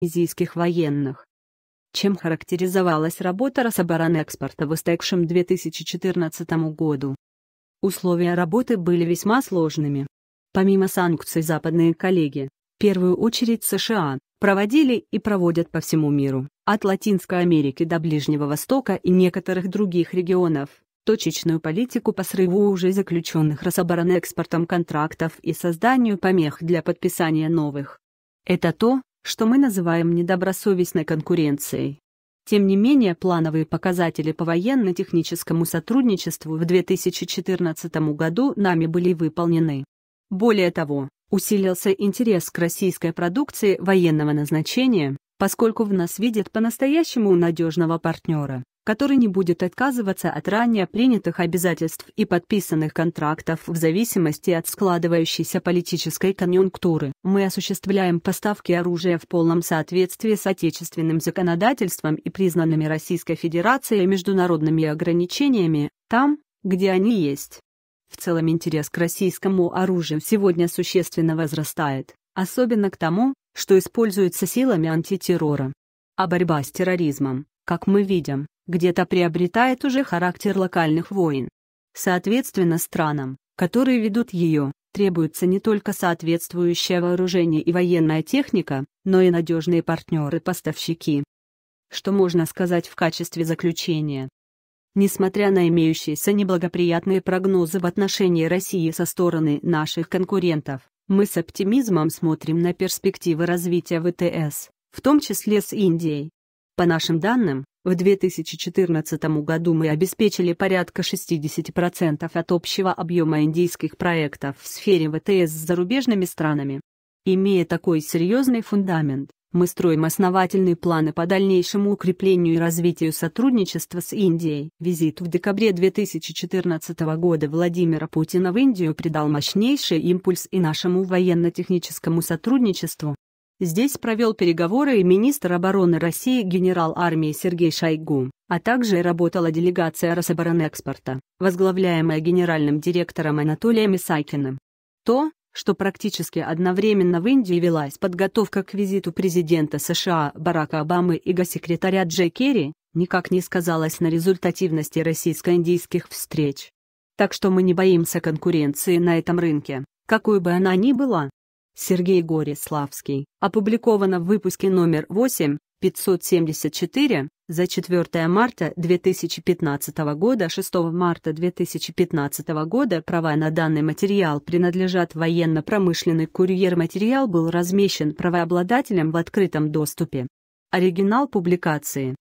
индонезийских военных. Чем характеризовалась работа Рособоронэкспорта в истекшем 2014 году? Условия работы были весьма сложными. Помимо санкций западные коллеги, в первую очередь США, проводили и проводят по всему миру, от Латинской Америки до Ближнего Востока и некоторых других регионов, точечную политику по срыву уже заключенных Рособоронэкспортом контрактов и созданию помех для подписания новых. Это то, что мы называем недобросовестной конкуренцией. Тем не менее, плановые показатели по военно-техническому сотрудничеству в 2014 году нами были выполнены. Более того, усилился интерес к российской продукции военного назначения, поскольку в нас видят по-настоящему надежного партнера, который не будет отказываться от ранее принятых обязательств и подписанных контрактов в зависимости от складывающейся политической конъюнктуры. Мы осуществляем поставки оружия в полном соответствии с отечественным законодательством и признанными Российской Федерацией международными ограничениями, там, где они есть. В целом интерес к российскому оружию сегодня существенно возрастает, особенно к тому, что используется силами антитеррора. А борьба с терроризмом, как мы видим, где-то приобретает уже характер локальных войн. Соответственно, странам, которые ведут ее, требуется не только соответствующее вооружение и военная техника, но и надежные партнеры-поставщики. Что можно сказать в качестве заключения? Несмотря на имеющиеся неблагоприятные прогнозы в отношении России со стороны наших конкурентов, мы с оптимизмом смотрим на перспективы развития ВТС, в том числе с Индией. По нашим данным, в 2014 году мы обеспечили порядка 60% от общего объема индийских проектов в сфере ВТС с зарубежными странами. Имея такой серьезный фундамент, мы строим основательные планы по дальнейшему укреплению и развитию сотрудничества с Индией. Визит в декабре 2014 года Владимира Путина в Индию придал мощнейший импульс и нашему военно-техническому сотрудничеству. Здесь провел переговоры и министр обороны России генерал армии Сергей Шойгу, а также работала делегация Рособоронэкспорта, возглавляемая генеральным директором Анатолием Исакиным. То, что практически одновременно в Индии велась подготовка к визиту президента США Барака Обамы и госсекретаря Джей Керри, никак не сказалось на результативности российско-индийских встреч. Так что мы не боимся конкуренции на этом рынке, какой бы она ни была. Сергей Гориславский, опубликовано в выпуске номер 8, 574, за 4 марта 2015 года, 6 марта 2015 года права на данный материал принадлежат военно-промышленный курьер-материал был размещен правообладателем в открытом доступе. Оригинал публикации